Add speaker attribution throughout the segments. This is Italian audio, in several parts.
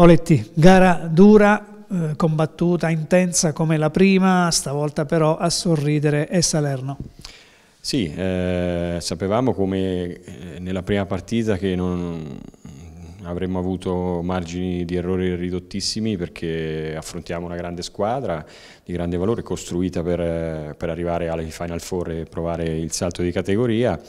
Speaker 1: Moletti, gara dura, eh, combattuta, intensa come la prima, stavolta però a sorridere è Salerno.
Speaker 2: Sì, eh, sapevamo come eh, nella prima partita che non avremmo avuto margini di errore ridottissimi perché affrontiamo una grande squadra di grande valore costruita per, eh, per arrivare alle Final Four e provare il salto di categoria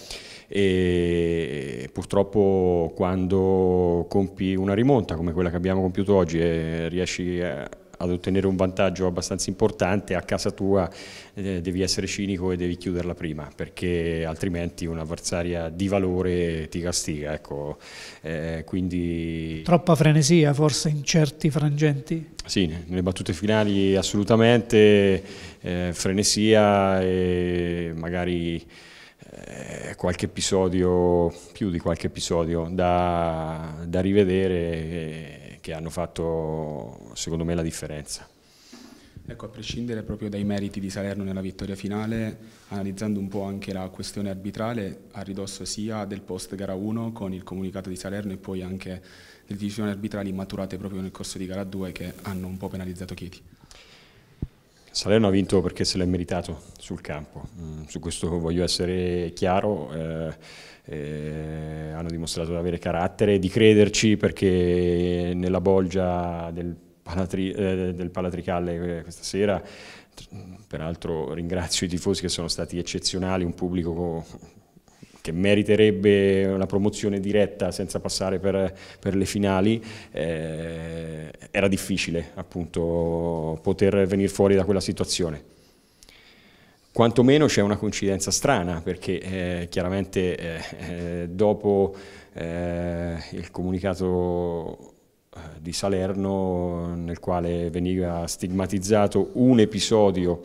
Speaker 2: e purtroppo quando compi una rimonta come quella che abbiamo compiuto oggi e riesci a eh, ad ottenere un vantaggio abbastanza importante, a casa tua eh, devi essere cinico e devi chiuderla prima, perché altrimenti un'avversaria di valore ti castiga. Ecco. Eh, quindi... Troppa
Speaker 1: frenesia forse in certi frangenti?
Speaker 2: Sì, nelle battute finali assolutamente, eh, frenesia e magari eh, qualche episodio, più di qualche episodio da, da rivedere eh, che hanno fatto secondo me la differenza.
Speaker 1: Ecco, a prescindere proprio dai meriti di Salerno nella vittoria finale, analizzando un po' anche la questione arbitrale, a ridosso sia del post gara 1 con il comunicato di Salerno e poi anche delle decisioni arbitrali maturate proprio nel corso di gara 2 che hanno un po' penalizzato Chieti.
Speaker 2: Salerno ha vinto perché se l'è meritato sul campo, mm, su questo voglio essere chiaro, eh, eh, hanno dimostrato di avere carattere, di crederci perché nella bolgia del, Palatri, eh, del Palatricalle eh, questa sera, peraltro ringrazio i tifosi che sono stati eccezionali, un pubblico che meriterebbe una promozione diretta senza passare per, per le finali, eh, era difficile appunto poter venire fuori da quella situazione. Quanto meno c'è una coincidenza strana perché eh, chiaramente eh, eh dopo eh, il comunicato eh, di Salerno nel quale veniva stigmatizzato un episodio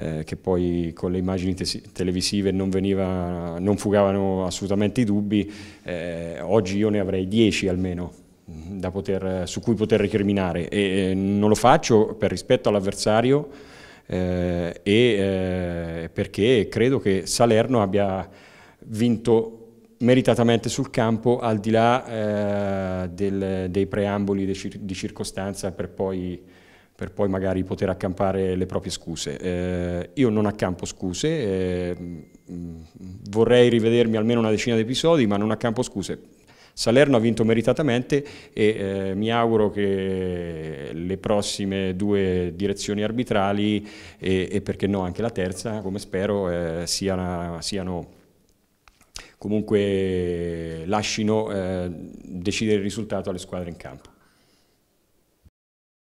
Speaker 2: eh, che poi con le immagini te televisive non, veniva, non, fugavano assolutamente i dubbi, eh, oggi io ne avrei 10 almeno. Mm, poter, su cui poter recriminare e non lo faccio per rispetto all'avversario eh, e eh, perché credo che Salerno abbia vinto meritatamente sul campo al di là eh, del, dei preamboli di circostanza per poi per poi magari poter accampare le proprie scuse. Eh, io non accampo scuse, eh, mm, vorrei rivedermi almeno una decina di episodi, ma non accampo scuse. Salerno ha vinto meritatamente e eh, mi auguro che le prossime due direzioni arbitrali e, e perché no anche la terza, come spero, eh, siano, siano comunque lasciano eh, decidere il risultato alle squadre in campo.